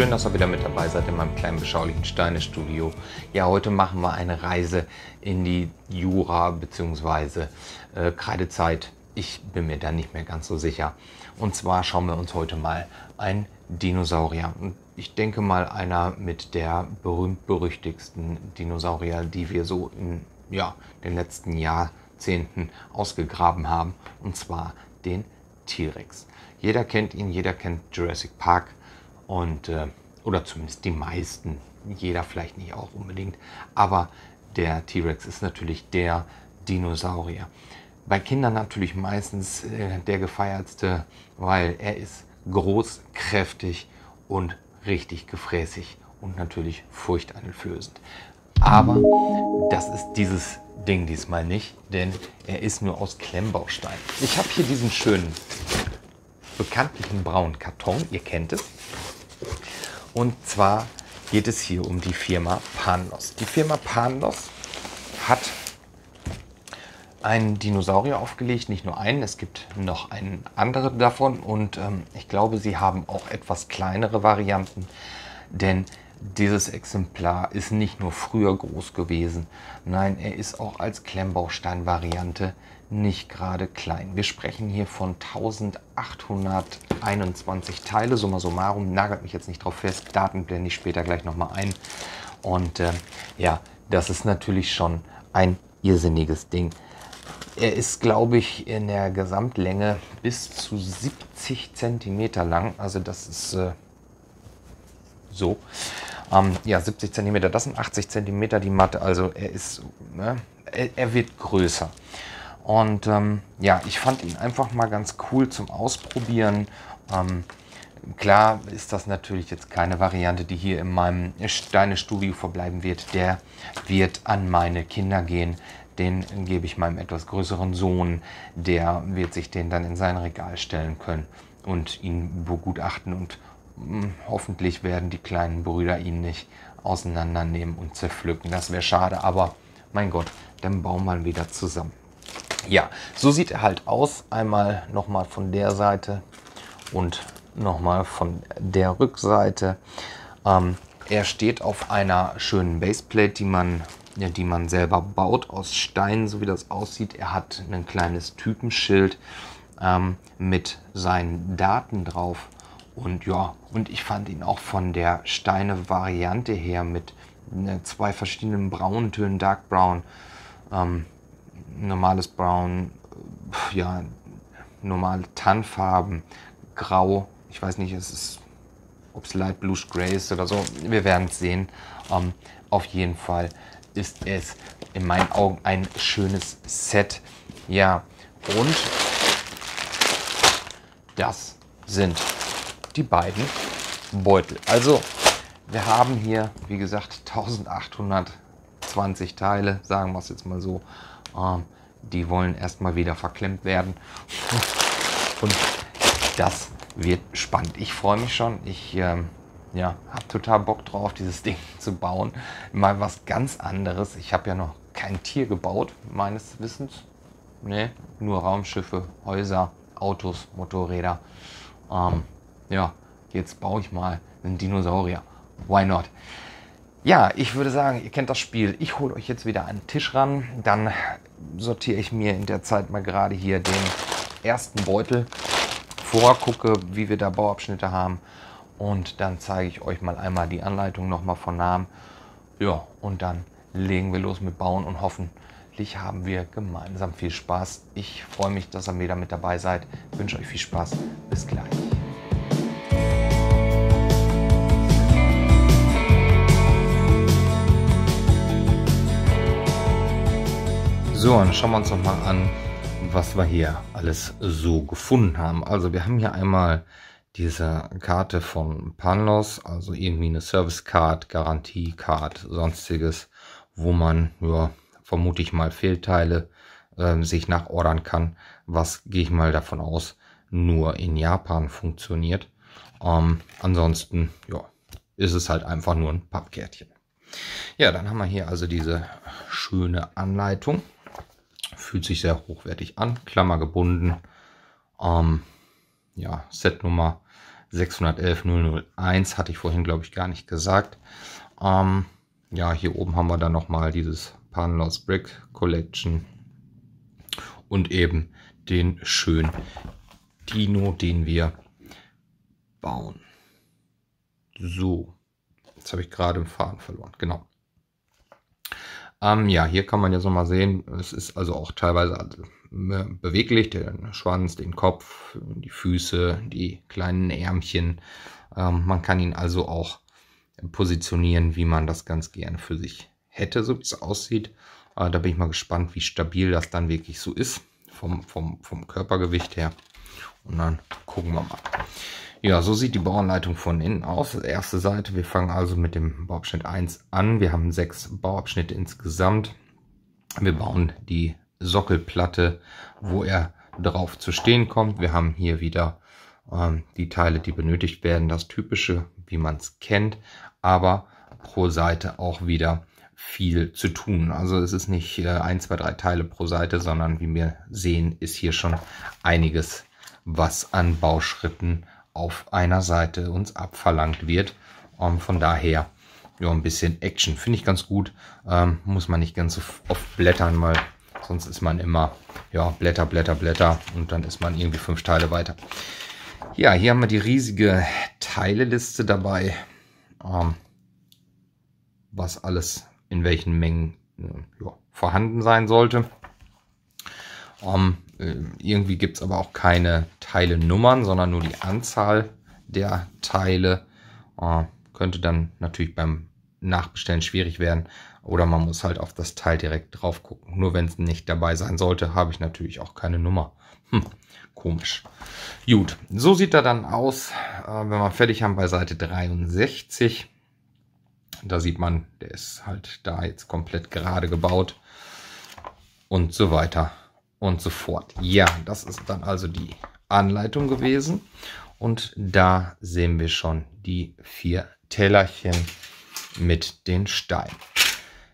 Schön, dass ihr wieder mit dabei seid in meinem kleinen beschaulichen Steine-Studio. Ja, heute machen wir eine Reise in die Jura bzw. Äh, Kreidezeit. Ich bin mir da nicht mehr ganz so sicher. Und zwar schauen wir uns heute mal einen Dinosaurier. Und ich denke mal einer mit der berühmt-berüchtigsten Dinosaurier, die wir so in ja, den letzten Jahrzehnten ausgegraben haben. Und zwar den T-Rex. Jeder kennt ihn, jeder kennt Jurassic Park und, äh, oder zumindest die meisten, jeder vielleicht nicht auch unbedingt, aber der T-Rex ist natürlich der Dinosaurier. Bei Kindern natürlich meistens äh, der gefeiertste, weil er ist groß, kräftig und richtig gefräßig und natürlich furchteinflößend. Aber das ist dieses Ding diesmal nicht, denn er ist nur aus Klemmbaustein. Ich habe hier diesen schönen bekanntlichen braunen Karton, ihr kennt es. Und zwar geht es hier um die Firma Panlos. Die Firma Panlos hat einen Dinosaurier aufgelegt, nicht nur einen, es gibt noch einen anderen davon und ähm, ich glaube, sie haben auch etwas kleinere Varianten, denn dieses Exemplar ist nicht nur früher groß gewesen, nein, er ist auch als Klemmbaustein-Variante nicht gerade klein. Wir sprechen hier von 1821 Teile, summa summarum, nagelt mich jetzt nicht drauf fest, Daten blende ich später gleich nochmal ein. Und äh, ja, das ist natürlich schon ein irrsinniges Ding. Er ist, glaube ich, in der Gesamtlänge bis zu 70 Zentimeter lang. Also das ist äh, so. Ähm, ja, 70 Zentimeter, das sind 80 Zentimeter die Matte. Also er ist, ne, er, er wird größer. Und ähm, ja, ich fand ihn einfach mal ganz cool zum Ausprobieren. Ähm, klar ist das natürlich jetzt keine Variante, die hier in meinem Steine-Studio verbleiben wird. Der wird an meine Kinder gehen. Den gebe ich meinem etwas größeren Sohn. Der wird sich den dann in sein Regal stellen können und ihn begutachten. Und mh, hm, hoffentlich werden die kleinen Brüder ihn nicht auseinandernehmen und zerpflücken. Das wäre schade, aber mein Gott, dann bauen wir wieder zusammen. Ja, so sieht er halt aus. Einmal nochmal von der Seite und nochmal von der Rückseite. Ähm, er steht auf einer schönen Baseplate, die man, ja, die man selber baut, aus Stein, so wie das aussieht. Er hat ein kleines Typenschild ähm, mit seinen Daten drauf. Und ja, und ich fand ihn auch von der Steine-Variante her mit ne, zwei verschiedenen braunen Tönen, Dark Brown, ähm, normales Braun, ja, normale Tannfarben, Grau, ich weiß nicht, es ist, ob es Light Blush Gray ist oder so, wir werden es sehen. Ähm, auf jeden Fall ist es in meinen Augen ein schönes Set. Ja, und das sind die beiden Beutel. Also, wir haben hier, wie gesagt, 1820 Teile, sagen wir es jetzt mal so. Ähm, die wollen erstmal wieder verklemmt werden. Und das wird spannend. Ich freue mich schon. Ich ähm, ja, habe total Bock drauf, dieses Ding zu bauen. Mal was ganz anderes. Ich habe ja noch kein Tier gebaut, meines Wissens. Nee, nur Raumschiffe, Häuser, Autos, Motorräder. Ähm, ja, jetzt baue ich mal einen Dinosaurier. Why not? Ja, ich würde sagen, ihr kennt das Spiel. Ich hole euch jetzt wieder einen Tisch ran. Dann sortiere ich mir in der Zeit mal gerade hier den ersten Beutel vor, gucke, wie wir da Bauabschnitte haben. Und dann zeige ich euch mal einmal die Anleitung nochmal von Namen. Ja, und dann legen wir los mit Bauen und hoffentlich haben wir gemeinsam viel Spaß. Ich freue mich, dass ihr mir da mit dabei seid. Ich wünsche euch viel Spaß. Bis gleich. So, dann schauen wir uns noch mal an, was wir hier alles so gefunden haben. Also wir haben hier einmal diese Karte von Panlos, also irgendwie eine Service Card, Garantie Card, sonstiges, wo man ja, vermute ich mal Fehlteile äh, sich nachordern kann, was gehe ich mal davon aus, nur in Japan funktioniert. Ähm, ansonsten ja, ist es halt einfach nur ein Pappkärtchen. Ja, dann haben wir hier also diese schöne Anleitung fühlt sich sehr hochwertig an. Klammer gebunden. Ähm, ja, Nummer 611.001 hatte ich vorhin, glaube ich, gar nicht gesagt. Ähm, ja, hier oben haben wir dann nochmal dieses Panlos Brick Collection und eben den schönen Dino, den wir bauen. So, jetzt habe ich gerade im Faden verloren. Genau. Ähm, ja, hier kann man jetzt nochmal sehen, es ist also auch teilweise also, ne, beweglich, den Schwanz, den Kopf, die Füße, die kleinen Ärmchen. Ähm, man kann ihn also auch positionieren, wie man das ganz gerne für sich hätte, so wie es aussieht. Äh, da bin ich mal gespannt, wie stabil das dann wirklich so ist, vom, vom, vom Körpergewicht her. Und dann gucken wir mal. Ja, so sieht die Bauanleitung von innen aus. Erste Seite, wir fangen also mit dem Bauabschnitt 1 an. Wir haben sechs Bauabschnitte insgesamt. Wir bauen die Sockelplatte, wo er drauf zu stehen kommt. Wir haben hier wieder ähm, die Teile, die benötigt werden. Das Typische, wie man es kennt, aber pro Seite auch wieder viel zu tun. Also es ist nicht äh, ein, zwei, drei Teile pro Seite, sondern wie wir sehen, ist hier schon einiges, was an Bauschritten auf einer Seite uns abverlangt wird. Ähm, von daher ja, ein bisschen Action. Finde ich ganz gut. Ähm, muss man nicht ganz so oft blättern, weil sonst ist man immer, ja, Blätter, Blätter, Blätter und dann ist man irgendwie fünf Teile weiter. Ja, hier haben wir die riesige Teileliste dabei, ähm, was alles in welchen Mengen äh, ja, vorhanden sein sollte. Ähm, ähm, irgendwie gibt es aber auch keine Teilenummern, sondern nur die Anzahl der Teile. Äh, könnte dann natürlich beim Nachbestellen schwierig werden. Oder man muss halt auf das Teil direkt drauf gucken. Nur wenn es nicht dabei sein sollte, habe ich natürlich auch keine Nummer. Hm, komisch. Gut, so sieht er dann aus, äh, wenn wir fertig haben bei Seite 63. Da sieht man, der ist halt da jetzt komplett gerade gebaut und so weiter und so fort. Ja, das ist dann also die Anleitung gewesen. Und da sehen wir schon die vier Tellerchen mit den Steinen.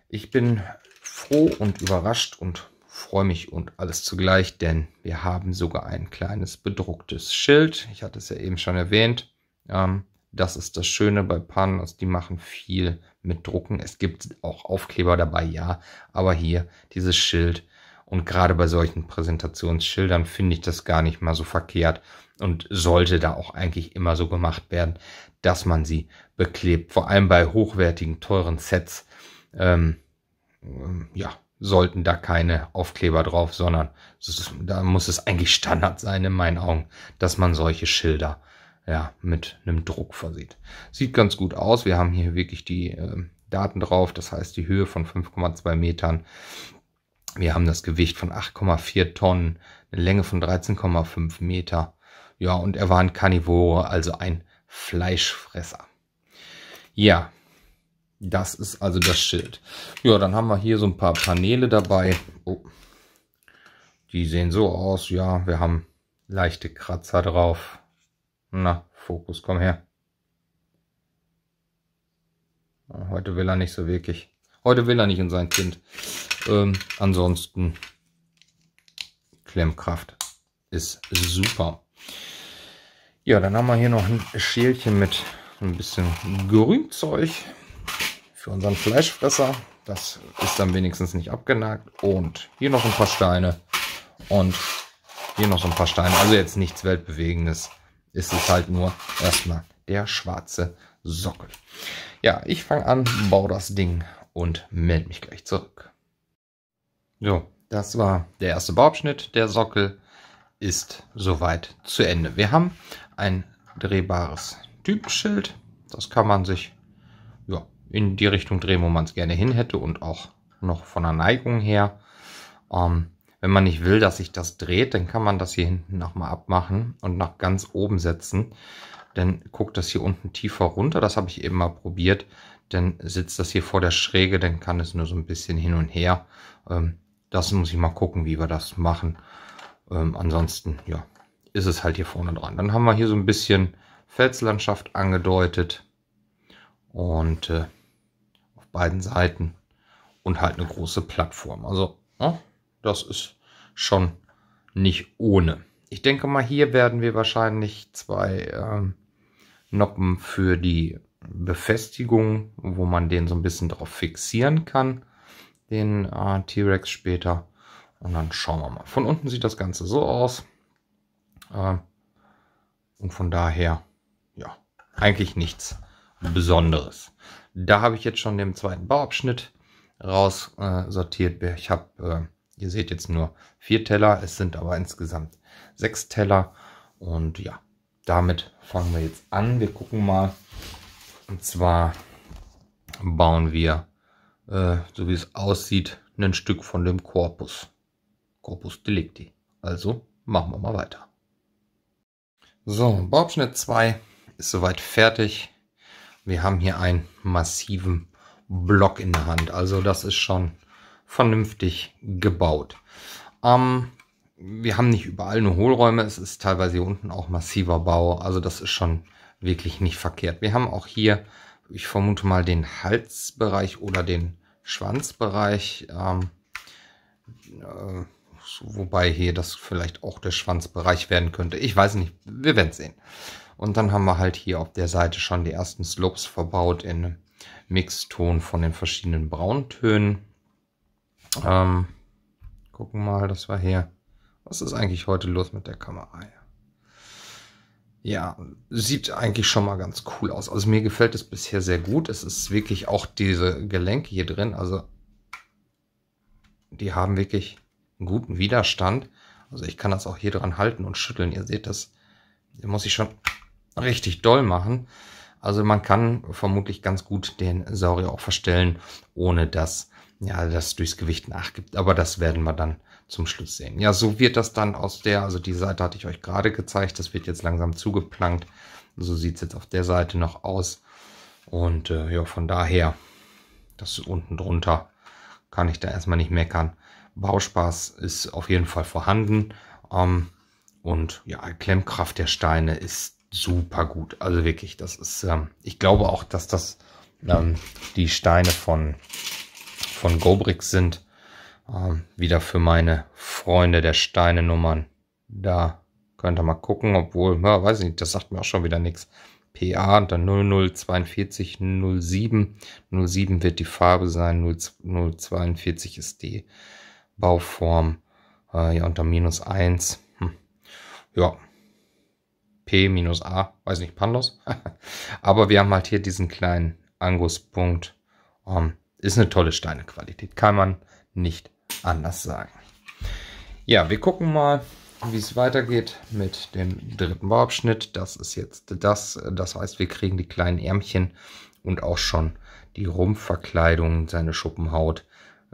Ich bin froh und überrascht und freue mich und alles zugleich, denn wir haben sogar ein kleines bedrucktes Schild. Ich hatte es ja eben schon erwähnt. Ähm, das ist das Schöne bei Panos, also die machen viel mit Drucken. Es gibt auch Aufkleber dabei, ja, aber hier dieses Schild und gerade bei solchen Präsentationsschildern finde ich das gar nicht mal so verkehrt und sollte da auch eigentlich immer so gemacht werden, dass man sie beklebt. Vor allem bei hochwertigen, teuren Sets, ähm, äh, ja, sollten da keine Aufkleber drauf, sondern ist, da muss es eigentlich Standard sein in meinen Augen, dass man solche Schilder ja, mit einem Druck versieht. Sieht ganz gut aus. Wir haben hier wirklich die äh, Daten drauf, das heißt die Höhe von 5,2 Metern wir haben das Gewicht von 8,4 Tonnen, eine Länge von 13,5 Meter. Ja, und er war ein Karnivore, also ein Fleischfresser. Ja, das ist also das Schild. Ja, dann haben wir hier so ein paar Paneele dabei. Oh, die sehen so aus. Ja, wir haben leichte Kratzer drauf. Na, Fokus, komm her. Heute will er nicht so wirklich. Heute will er nicht in sein Kind. Ähm, ansonsten Klemmkraft ist super. Ja, dann haben wir hier noch ein Schälchen mit ein bisschen Grünzeug für unseren Fleischfresser. Das ist dann wenigstens nicht abgenagt. Und hier noch ein paar Steine. Und hier noch so ein paar Steine. Also jetzt nichts Weltbewegendes. Ist es halt nur erstmal der schwarze Sockel. Ja, ich fange an, baue das Ding und melde mich gleich zurück. So, das war der erste Bauabschnitt. Der Sockel ist soweit zu Ende. Wir haben ein drehbares Typenschild. Das kann man sich ja, in die Richtung drehen, wo man es gerne hin hätte und auch noch von der Neigung her. Ähm, wenn man nicht will, dass sich das dreht, dann kann man das hier hinten nochmal abmachen und nach ganz oben setzen. Dann guckt das hier unten tiefer runter. Das habe ich eben mal probiert dann sitzt das hier vor der Schräge, dann kann es nur so ein bisschen hin und her. Ähm, das muss ich mal gucken, wie wir das machen. Ähm, ansonsten, ja, ist es halt hier vorne dran. Dann haben wir hier so ein bisschen Felslandschaft angedeutet und äh, auf beiden Seiten und halt eine große Plattform. Also, ja, ne, das ist schon nicht ohne. Ich denke mal, hier werden wir wahrscheinlich zwei ähm, Noppen für die Befestigung, wo man den so ein bisschen drauf fixieren kann, den äh, T-Rex später. Und dann schauen wir mal. Von unten sieht das Ganze so aus. Äh, und von daher, ja, eigentlich nichts Besonderes. Da habe ich jetzt schon den zweiten Bauabschnitt raus äh, sortiert. Ich habe, äh, ihr seht jetzt nur vier Teller, es sind aber insgesamt sechs Teller. Und ja, damit fangen wir jetzt an. Wir gucken mal, und zwar bauen wir, äh, so wie es aussieht, ein Stück von dem Korpus. Corpus Delicti. Also machen wir mal weiter. So, Bauabschnitt 2 ist soweit fertig. Wir haben hier einen massiven Block in der Hand. Also das ist schon vernünftig gebaut. Ähm, wir haben nicht überall nur Hohlräume. Es ist teilweise hier unten auch massiver Bau. Also das ist schon wirklich nicht verkehrt. Wir haben auch hier, ich vermute mal, den Halsbereich oder den Schwanzbereich. Ähm, äh, wobei hier das vielleicht auch der Schwanzbereich werden könnte. Ich weiß nicht, wir werden sehen. Und dann haben wir halt hier auf der Seite schon die ersten Slopes verbaut in Mixton von den verschiedenen Brauntönen. Ähm, gucken mal, das war hier. Was ist eigentlich heute los mit der Kamera? Ja, sieht eigentlich schon mal ganz cool aus. Also mir gefällt es bisher sehr gut. Es ist wirklich auch diese Gelenke hier drin. Also die haben wirklich einen guten Widerstand. Also ich kann das auch hier dran halten und schütteln. Ihr seht das, muss ich schon richtig doll machen. Also man kann vermutlich ganz gut den Saurier auch verstellen, ohne dass ja, das durchs Gewicht nachgibt. Aber das werden wir dann zum Schluss sehen. Ja, so wird das dann aus der, also die Seite hatte ich euch gerade gezeigt, das wird jetzt langsam zugeplankt. So sieht es jetzt auf der Seite noch aus. Und äh, ja, von daher, das unten drunter kann ich da erstmal nicht meckern. Bauspaß ist auf jeden Fall vorhanden. Ähm, und ja, Klemmkraft der Steine ist super gut. Also wirklich, das ist, ähm, ich glaube auch, dass das ähm, die Steine von, von Gobrix sind. Ähm, wieder für meine Freunde der Steine Nummern. Da könnt ihr mal gucken, obwohl, ja, weiß ich nicht, das sagt mir auch schon wieder nichts. PA und dann 0042 07. 07 wird die Farbe sein, 042 ist die Bauform. Äh, ja, unter minus 1. Hm. Ja. P minus A, weiß nicht, Pandos. Aber wir haben halt hier diesen kleinen Anguspunkt. Ähm, ist eine tolle Steinequalität, kann man nicht anders sagen. Ja, wir gucken mal, wie es weitergeht mit dem dritten Bauabschnitt. Das ist jetzt das. Das heißt, wir kriegen die kleinen Ärmchen und auch schon die Rumpfverkleidung, seine Schuppenhaut,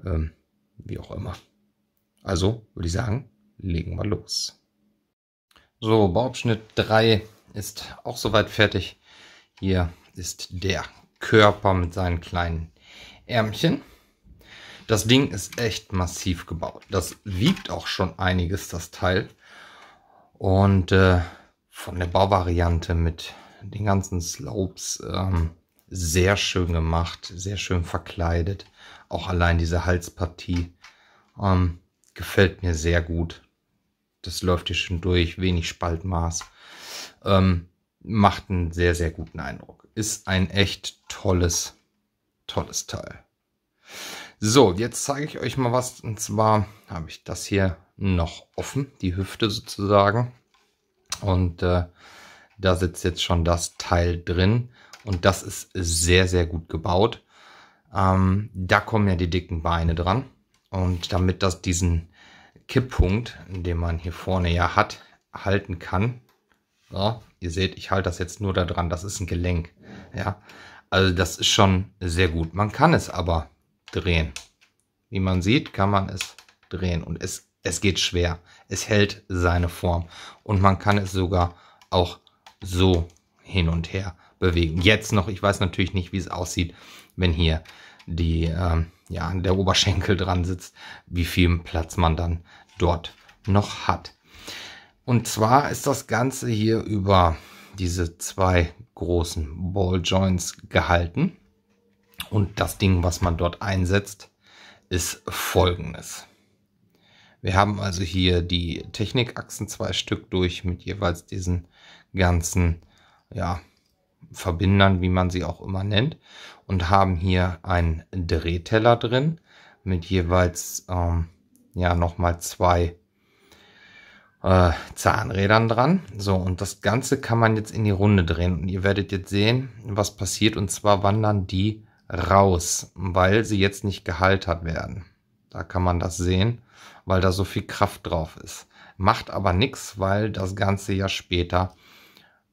ähm, wie auch immer. Also würde ich sagen, legen wir los. So, Bauabschnitt 3 ist auch soweit fertig. Hier ist der Körper mit seinen kleinen Ärmchen. Das Ding ist echt massiv gebaut. Das wiegt auch schon einiges, das Teil. Und äh, von der Bauvariante mit den ganzen Slopes ähm, sehr schön gemacht, sehr schön verkleidet. Auch allein diese Halspartie ähm, gefällt mir sehr gut. Das läuft hier schon durch, wenig Spaltmaß. Ähm, macht einen sehr, sehr guten Eindruck. Ist ein echt tolles, tolles Teil. So, jetzt zeige ich euch mal was. Und zwar habe ich das hier noch offen, die Hüfte sozusagen. Und äh, da sitzt jetzt schon das Teil drin. Und das ist sehr, sehr gut gebaut. Ähm, da kommen ja die dicken Beine dran. Und damit das diesen Kipppunkt, den man hier vorne ja hat, halten kann. So, ihr seht, ich halte das jetzt nur da dran. Das ist ein Gelenk. Ja, also das ist schon sehr gut. Man kann es aber drehen. Wie man sieht, kann man es drehen und es, es geht schwer. Es hält seine Form und man kann es sogar auch so hin und her bewegen. Jetzt noch, ich weiß natürlich nicht, wie es aussieht, wenn hier die, ähm, ja, der Oberschenkel dran sitzt, wie viel Platz man dann dort noch hat. Und zwar ist das Ganze hier über diese zwei großen Ball Joints gehalten. Und das Ding, was man dort einsetzt, ist folgendes. Wir haben also hier die Technikachsen zwei Stück durch mit jeweils diesen ganzen ja, Verbindern, wie man sie auch immer nennt. Und haben hier einen Drehteller drin mit jeweils ähm, ja, nochmal zwei äh, Zahnrädern dran. So, und das Ganze kann man jetzt in die Runde drehen. Und ihr werdet jetzt sehen, was passiert. Und zwar wandern die raus, weil sie jetzt nicht gehaltert werden. Da kann man das sehen, weil da so viel Kraft drauf ist. Macht aber nichts, weil das Ganze ja später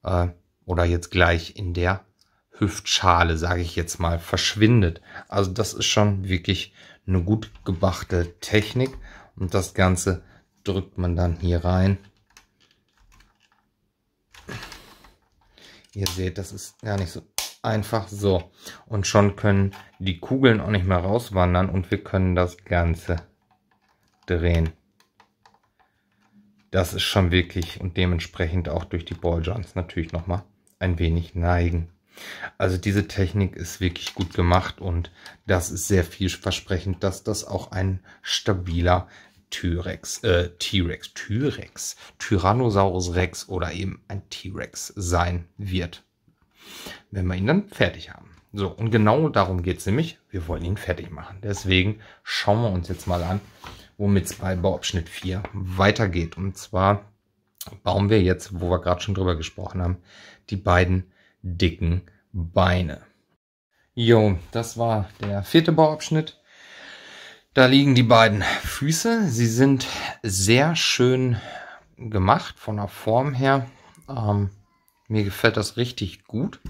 äh, oder jetzt gleich in der Hüftschale, sage ich jetzt mal, verschwindet. Also das ist schon wirklich eine gut gebachte Technik und das Ganze drückt man dann hier rein. Ihr seht, das ist gar nicht so einfach so. Und schon können die Kugeln auch nicht mehr rauswandern und wir können das Ganze drehen. Das ist schon wirklich und dementsprechend auch durch die Balljumps natürlich nochmal ein wenig neigen. Also diese Technik ist wirklich gut gemacht und das ist sehr vielversprechend, dass das auch ein stabiler T-Rex, äh, T-Rex, T-Rex, Tyrannosaurus Rex oder eben ein T-Rex sein wird wenn wir ihn dann fertig haben. So, und genau darum geht es nämlich. Wir wollen ihn fertig machen. Deswegen schauen wir uns jetzt mal an, womit es bei Bauabschnitt 4 weitergeht. Und zwar bauen wir jetzt, wo wir gerade schon drüber gesprochen haben, die beiden dicken Beine. Jo, das war der vierte Bauabschnitt. Da liegen die beiden Füße. Sie sind sehr schön gemacht von der Form her. Ähm, mir gefällt das richtig gut.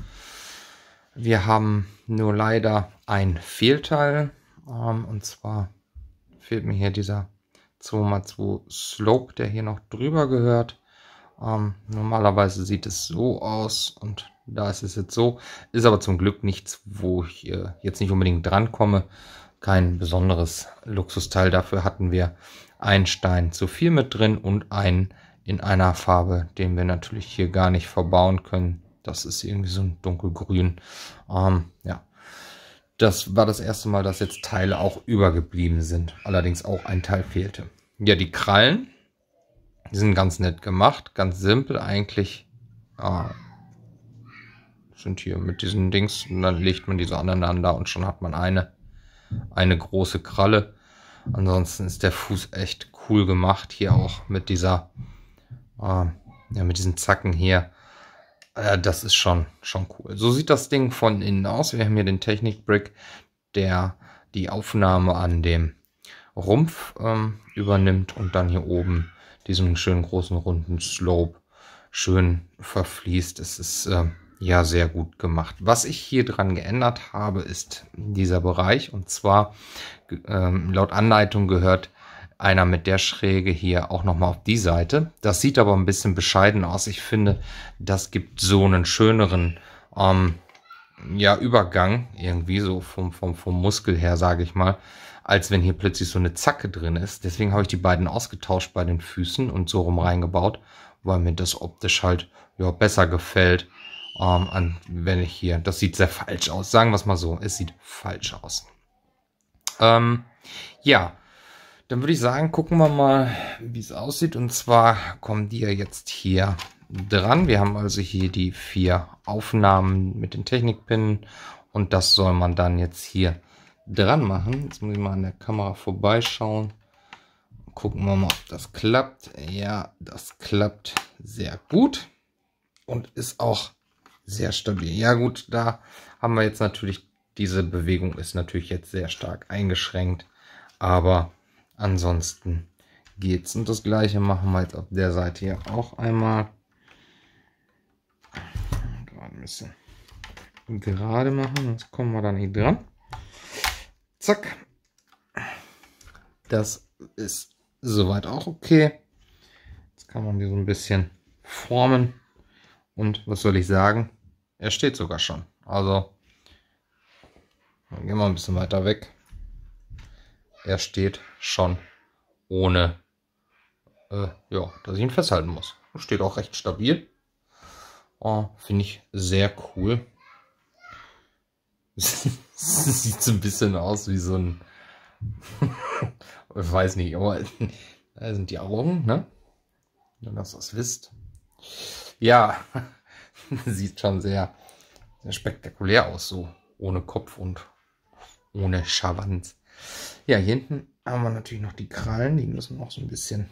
Wir haben nur leider ein Fehlteil. Ähm, und zwar fehlt mir hier dieser 2x2 Slope, der hier noch drüber gehört. Ähm, normalerweise sieht es so aus und da ist es jetzt so. Ist aber zum Glück nichts, wo ich äh, jetzt nicht unbedingt drankomme. Kein besonderes Luxusteil. Dafür hatten wir einen Stein zu viel mit drin und einen in einer Farbe, den wir natürlich hier gar nicht verbauen können. Das ist irgendwie so ein dunkelgrün. Ähm, ja, das war das erste Mal, dass jetzt Teile auch übergeblieben sind. Allerdings auch ein Teil fehlte. Ja, die Krallen die sind ganz nett gemacht. Ganz simpel eigentlich. Äh, sind hier mit diesen Dings. Und dann legt man diese aneinander und schon hat man eine, eine große Kralle. Ansonsten ist der Fuß echt cool gemacht. Hier auch mit dieser Ah, ja, mit diesen Zacken hier. Äh, das ist schon, schon cool. So sieht das Ding von innen aus. Wir haben hier den Technik-Brick, der die Aufnahme an dem Rumpf ähm, übernimmt und dann hier oben diesen schönen großen runden Slope schön verfließt. Es ist äh, ja sehr gut gemacht. Was ich hier dran geändert habe, ist dieser Bereich. Und zwar äh, laut Anleitung gehört einer mit der Schräge hier auch nochmal auf die Seite. Das sieht aber ein bisschen bescheiden aus. Ich finde, das gibt so einen schöneren ähm, ja, Übergang, irgendwie so vom, vom, vom Muskel her, sage ich mal, als wenn hier plötzlich so eine Zacke drin ist. Deswegen habe ich die beiden ausgetauscht bei den Füßen und so rum reingebaut, weil mir das optisch halt ja, besser gefällt. Ähm, an, wenn ich hier, das sieht sehr falsch aus, sagen wir es mal so, es sieht falsch aus. Ähm, ja, dann würde ich sagen, gucken wir mal, wie es aussieht. Und zwar kommen die ja jetzt hier dran. Wir haben also hier die vier Aufnahmen mit den Technikpinnen und das soll man dann jetzt hier dran machen. Jetzt muss ich mal an der Kamera vorbeischauen. Gucken wir mal, ob das klappt. Ja, das klappt sehr gut und ist auch sehr stabil. Ja gut, da haben wir jetzt natürlich, diese Bewegung ist natürlich jetzt sehr stark eingeschränkt, aber ansonsten geht's. Und das gleiche machen wir jetzt auf der Seite hier auch einmal. Gerade ein bisschen gerade machen, sonst kommen wir da nicht dran. Zack. Das ist soweit auch okay. Jetzt kann man die so ein bisschen formen. Und was soll ich sagen? Er steht sogar schon. Also, gehen wir ein bisschen weiter weg er steht schon ohne, äh, ja, dass ich ihn festhalten muss. Steht auch recht stabil. Oh, Finde ich sehr cool. Sieht so ein bisschen aus wie so ein, ich weiß nicht, aber da sind die Augen, ne? Wenn du das wisst. Ja, sieht schon sehr, sehr spektakulär aus, so ohne Kopf und ohne Schawanz. Ja, hier hinten haben wir natürlich noch die Krallen. Die müssen noch so ein bisschen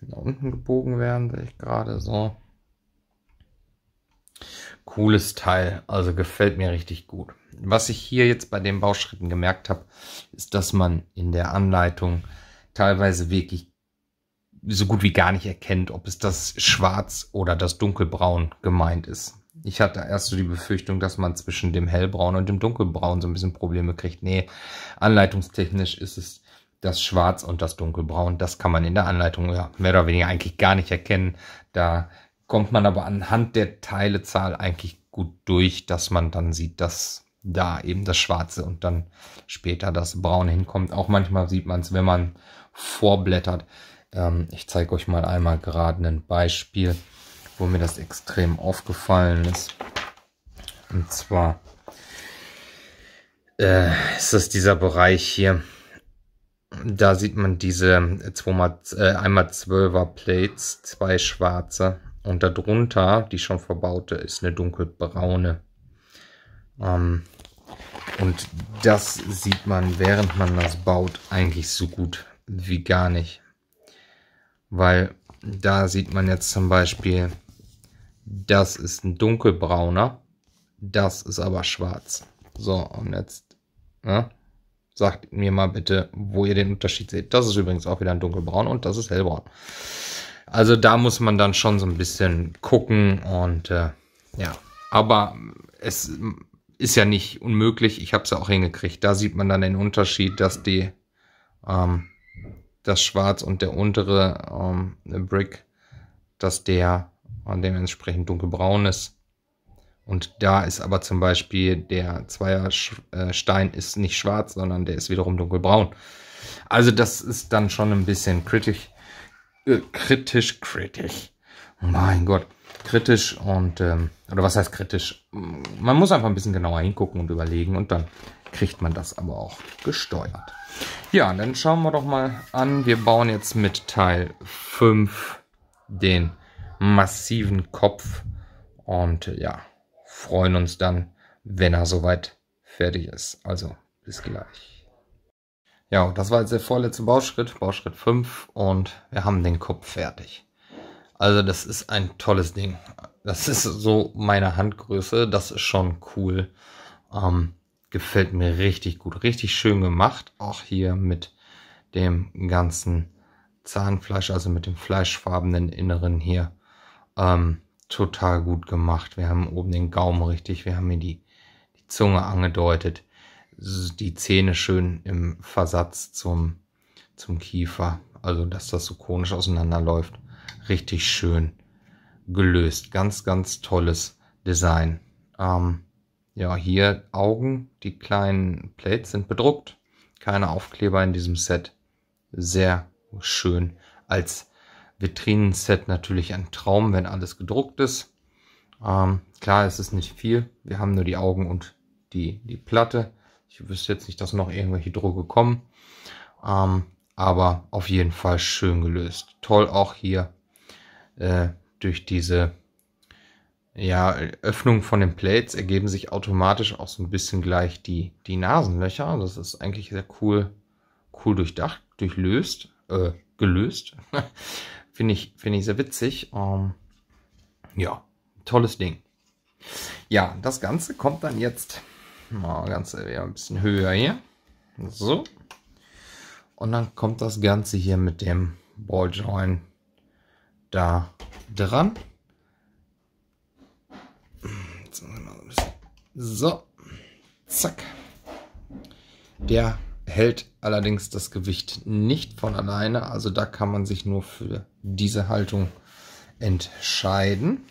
nach unten gebogen werden, sehe ich gerade so. Cooles Teil, also gefällt mir richtig gut. Was ich hier jetzt bei den Bauschritten gemerkt habe, ist, dass man in der Anleitung teilweise wirklich so gut wie gar nicht erkennt, ob es das Schwarz oder das Dunkelbraun gemeint ist. Ich hatte erst so die Befürchtung, dass man zwischen dem hellbraun und dem dunkelbraun so ein bisschen Probleme kriegt. Nee, anleitungstechnisch ist es das Schwarz und das Dunkelbraun. Das kann man in der Anleitung ja, mehr oder weniger eigentlich gar nicht erkennen. Da kommt man aber anhand der Teilezahl eigentlich gut durch, dass man dann sieht, dass da eben das Schwarze und dann später das Braune hinkommt. Auch manchmal sieht man es, wenn man vorblättert. Ähm, ich zeige euch mal einmal gerade ein Beispiel wo mir das extrem aufgefallen ist. Und zwar äh, ist das dieser Bereich hier. Da sieht man diese 2x12er äh, Plates, zwei schwarze. Und darunter, die schon verbaute, ist eine dunkelbraune. Ähm, und das sieht man, während man das baut, eigentlich so gut wie gar nicht. Weil da sieht man jetzt zum Beispiel das ist ein dunkelbrauner. Das ist aber schwarz. So, und jetzt ne, sagt mir mal bitte, wo ihr den Unterschied seht. Das ist übrigens auch wieder ein dunkelbraun und das ist hellbraun. Also da muss man dann schon so ein bisschen gucken und äh, ja, aber es ist ja nicht unmöglich. Ich habe es ja auch hingekriegt. Da sieht man dann den Unterschied, dass die ähm, das Schwarz und der untere ähm, Brick, dass der und dementsprechend dunkelbraun ist. Und da ist aber zum Beispiel der Zweierstein äh, ist nicht schwarz, sondern der ist wiederum dunkelbraun. Also das ist dann schon ein bisschen kritisch, äh, kritisch, kritisch. Mein Gott, kritisch und, ähm, oder was heißt kritisch? Man muss einfach ein bisschen genauer hingucken und überlegen und dann kriegt man das aber auch gesteuert. Ja, dann schauen wir doch mal an. Wir bauen jetzt mit Teil 5 den massiven Kopf und äh, ja, freuen uns dann, wenn er soweit fertig ist. Also bis gleich. Ja, das war jetzt der vorletzte Bauschritt, Bauschritt 5 und wir haben den Kopf fertig. Also das ist ein tolles Ding. Das ist so meine Handgröße, das ist schon cool. Ähm, gefällt mir richtig gut, richtig schön gemacht. Auch hier mit dem ganzen Zahnfleisch, also mit dem fleischfarbenen Inneren hier ähm, total gut gemacht. Wir haben oben den Gaumen richtig, wir haben hier die, die Zunge angedeutet, die Zähne schön im Versatz zum, zum Kiefer. Also, dass das so konisch auseinanderläuft. Richtig schön gelöst. Ganz, ganz tolles Design. Ähm, ja, hier Augen, die kleinen Plates sind bedruckt. Keine Aufkleber in diesem Set. Sehr schön als Vitrinenset natürlich ein Traum, wenn alles gedruckt ist. Ähm, klar, es ist nicht viel. Wir haben nur die Augen und die, die Platte. Ich wüsste jetzt nicht, dass noch irgendwelche Drucke kommen. Ähm, aber auf jeden Fall schön gelöst. Toll auch hier äh, durch diese ja, Öffnung von den Plates ergeben sich automatisch auch so ein bisschen gleich die, die Nasenlöcher. Das ist eigentlich sehr cool, cool durchdacht, durchlöst, äh, gelöst. Finde ich, finde ich sehr witzig. Ähm, ja, tolles Ding. Ja, das Ganze kommt dann jetzt mal ganz äh, ein bisschen höher hier. So. Und dann kommt das Ganze hier mit dem Balljoin da dran. So. Zack. Der hält allerdings das Gewicht nicht von alleine. Also da kann man sich nur für diese Haltung entscheiden.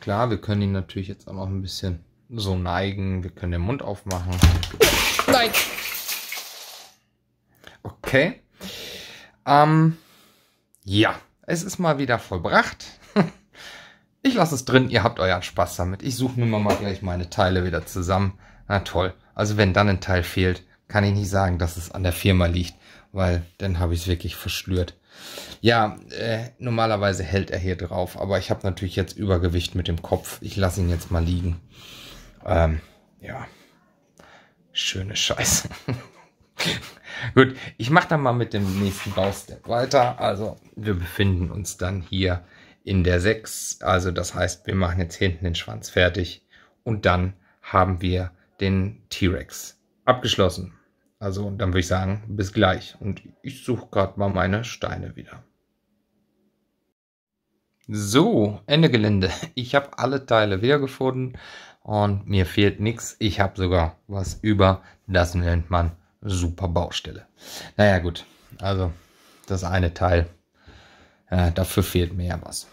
Klar, wir können ihn natürlich jetzt auch noch ein bisschen so neigen. Wir können den Mund aufmachen. Nein! Okay. Ähm, ja, es ist mal wieder vollbracht. Ich lasse es drin, ihr habt euren Spaß damit. Ich suche mir mal gleich meine Teile wieder zusammen. Na toll. Also wenn dann ein Teil fehlt, kann ich nicht sagen, dass es an der Firma liegt, weil dann habe ich es wirklich verschlürt. Ja, äh, normalerweise hält er hier drauf, aber ich habe natürlich jetzt Übergewicht mit dem Kopf. Ich lasse ihn jetzt mal liegen. Ähm, ja, schöne Scheiße. Gut, ich mache dann mal mit dem nächsten Baustep weiter. Also wir befinden uns dann hier in der 6. Also das heißt, wir machen jetzt hinten den Schwanz fertig und dann haben wir den T-Rex abgeschlossen. Also dann würde ich sagen, bis gleich. Und ich suche gerade mal meine Steine wieder. So, Ende Gelände. Ich habe alle Teile wiedergefunden und mir fehlt nichts. Ich habe sogar was über. Das nennt man super Baustelle. Naja gut, also das eine Teil. Äh, dafür fehlt mir ja was.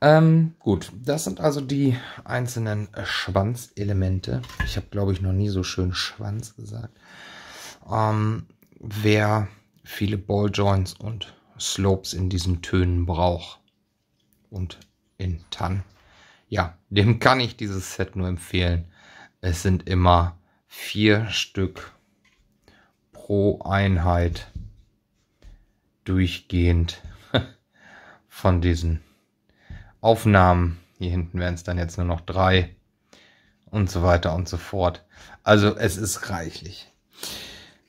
Ähm, gut, das sind also die einzelnen Schwanzelemente. Ich habe, glaube ich, noch nie so schön Schwanz gesagt ähm, wer viele Balljoints und Slopes in diesen Tönen braucht und in Tan. Ja, dem kann ich dieses Set nur empfehlen. Es sind immer vier Stück pro Einheit durchgehend von diesen Aufnahmen. Hier hinten wären es dann jetzt nur noch drei und so weiter und so fort. Also es ist reichlich.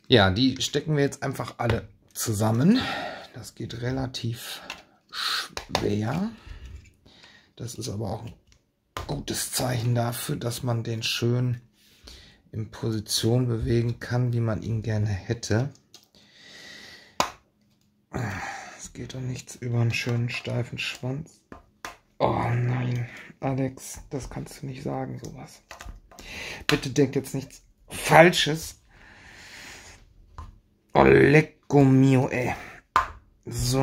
Ja, die stecken wir jetzt einfach alle zusammen. Das geht relativ schwer. Das ist aber auch ein gutes Zeichen dafür, dass man den schön in Position bewegen kann, wie man ihn gerne hätte. Es geht doch nichts über einen schönen steifen Schwanz. Oh nein, Alex, das kannst du nicht sagen, sowas. Bitte denkt jetzt nichts Falsches. Oh, mio, ey. So.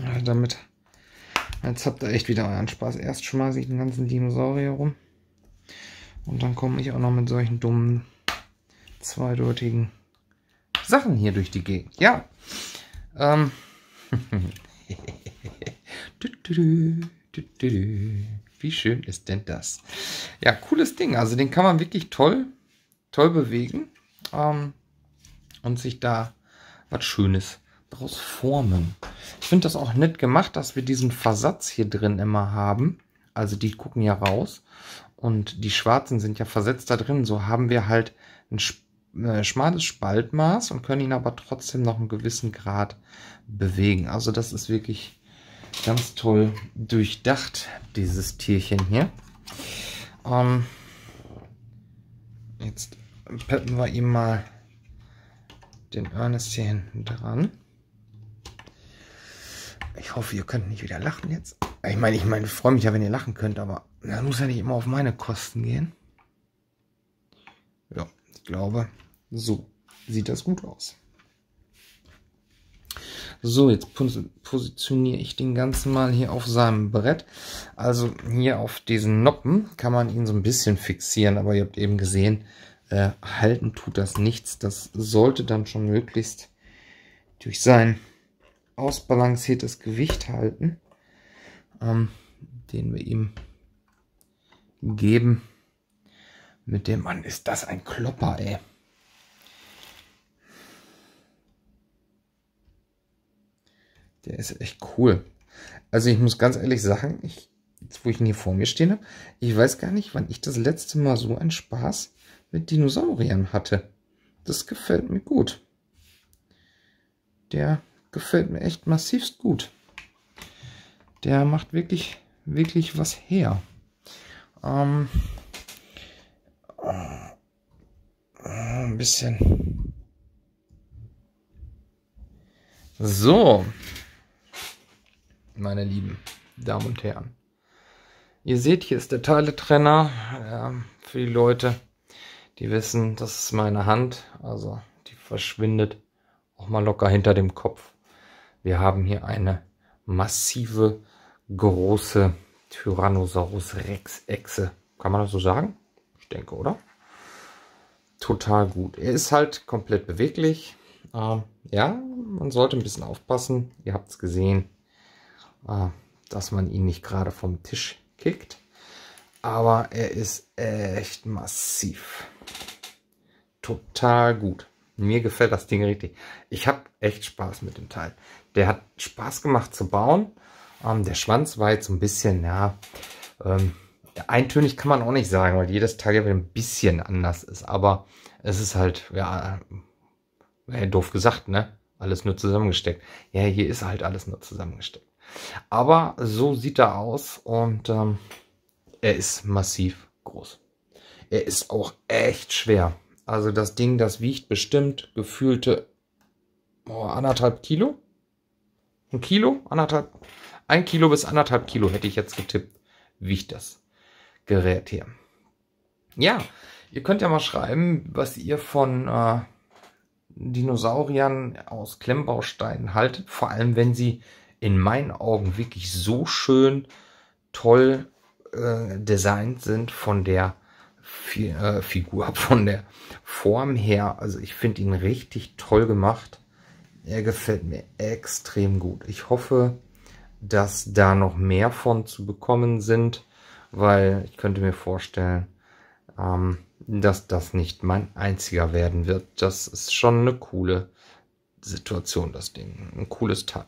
Ja, damit. Jetzt habt ihr echt wieder euren Spaß. Erst schmeiße ich den ganzen Dinosaurier rum. Und dann komme ich auch noch mit solchen dummen, zweideutigen Sachen hier durch die Gegend. Ja. Ähm. Wie schön ist denn das? Ja, cooles Ding. Also den kann man wirklich toll, toll bewegen ähm, und sich da was Schönes daraus formen. Ich finde das auch nett gemacht, dass wir diesen Versatz hier drin immer haben. Also die gucken ja raus und die schwarzen sind ja versetzt da drin. So haben wir halt ein äh, schmales Spaltmaß und können ihn aber trotzdem noch einen gewissen Grad bewegen. Also das ist wirklich ganz toll durchdacht, dieses Tierchen hier. Ähm, jetzt peppen wir ihm mal den Ernest hier hinten dran. Ich hoffe, ihr könnt nicht wieder lachen jetzt. Ich meine, ich meine, ich freue mich ja, wenn ihr lachen könnt, aber das muss ja nicht immer auf meine Kosten gehen. Ja, ich glaube, so sieht das gut aus. So, jetzt positioniere ich den ganzen mal hier auf seinem Brett. Also hier auf diesen Noppen kann man ihn so ein bisschen fixieren, aber ihr habt eben gesehen, äh, halten tut das nichts. Das sollte dann schon möglichst durch sein ausbalanciertes Gewicht halten, ähm, den wir ihm geben. Mit dem Mann ist das ein Klopper, ey. Der ist echt cool. Also ich muss ganz ehrlich sagen, ich, jetzt wo ich ihn hier vor mir stehen habe, ich weiß gar nicht, wann ich das letzte Mal so einen Spaß mit Dinosauriern hatte. Das gefällt mir gut. Der gefällt mir echt massivst gut. Der macht wirklich, wirklich was her. Ähm, äh, ein bisschen. So, meine lieben Damen und Herren. Ihr seht, hier ist der Teiletrenner äh, für die Leute, die wissen, das ist meine Hand, also die verschwindet auch mal locker hinter dem Kopf. Wir haben hier eine massive, große Tyrannosaurus Rex Echse. Kann man das so sagen? Ich denke, oder? Total gut. Er ist halt komplett beweglich. Ähm, ja, man sollte ein bisschen aufpassen. Ihr habt es gesehen, äh, dass man ihn nicht gerade vom Tisch kickt aber er ist echt massiv. Total gut. Mir gefällt das Ding richtig. Ich habe echt Spaß mit dem Teil. Der hat Spaß gemacht zu bauen. Ähm, der Schwanz war jetzt ein bisschen, ja, ähm, eintönig kann man auch nicht sagen, weil jedes Teil ein bisschen anders ist. Aber es ist halt, ja, äh, doof gesagt, ne? Alles nur zusammengesteckt. Ja, hier ist halt alles nur zusammengesteckt. Aber so sieht er aus und ähm, er ist massiv groß. Er ist auch echt schwer. Also das Ding, das wiegt bestimmt gefühlte oh, anderthalb Kilo. Ein Kilo? Anderthalb? Ein Kilo bis anderthalb Kilo hätte ich jetzt getippt, wiegt das Gerät hier. Ja, ihr könnt ja mal schreiben, was ihr von äh, Dinosauriern aus Klemmbausteinen haltet. Vor allem, wenn sie in meinen Augen wirklich so schön toll äh, designt sind von der Fi äh, Figur, von der Form her. Also ich finde ihn richtig toll gemacht. Er gefällt mir extrem gut. Ich hoffe, dass da noch mehr von zu bekommen sind, weil ich könnte mir vorstellen, ähm, dass das nicht mein einziger werden wird. Das ist schon eine coole Situation, das Ding. Ein cooles Teil.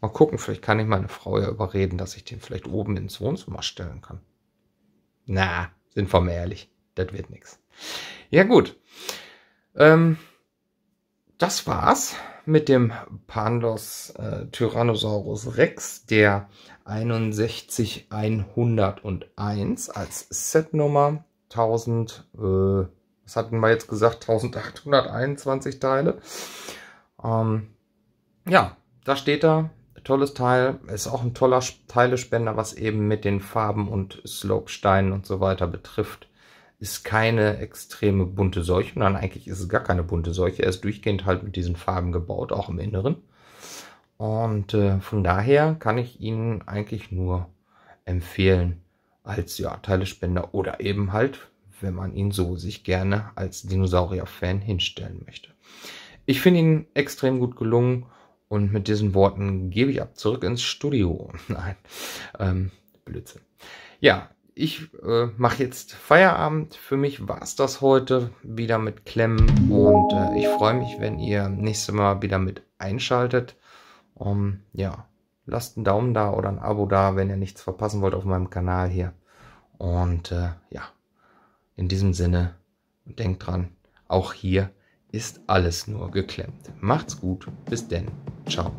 Mal gucken, vielleicht kann ich meine Frau ja überreden, dass ich den vielleicht oben ins Wohnzimmer stellen kann. Na, sind wir mal ehrlich, das wird nichts. Ja gut, ähm, das war's mit dem Pandos äh, Tyrannosaurus Rex, der 61101 als Setnummer 1000, äh, was hatten wir jetzt gesagt, 1821 Teile. Ähm, ja, da steht da tolles Teil. Ist auch ein toller Teilespender, was eben mit den Farben und Slopesteinen und so weiter betrifft. Ist keine extreme bunte Seuche. Nein, eigentlich ist es gar keine bunte Seuche. Er ist durchgehend halt mit diesen Farben gebaut, auch im Inneren. Und äh, von daher kann ich Ihnen eigentlich nur empfehlen als ja, Teilespender oder eben halt, wenn man ihn so sich gerne als Dinosaurier-Fan hinstellen möchte. Ich finde ihn extrem gut gelungen und mit diesen Worten gebe ich ab zurück ins Studio. Nein, ähm, Blödsinn. Ja, ich äh, mache jetzt Feierabend. Für mich war es das heute wieder mit Klemmen. Und äh, ich freue mich, wenn ihr nächstes Mal wieder mit einschaltet. Um, ähm, ja, lasst einen Daumen da oder ein Abo da, wenn ihr nichts verpassen wollt auf meinem Kanal hier. Und äh, ja, in diesem Sinne, denkt dran, auch hier ist alles nur geklemmt. Macht's gut, bis denn. Ciao.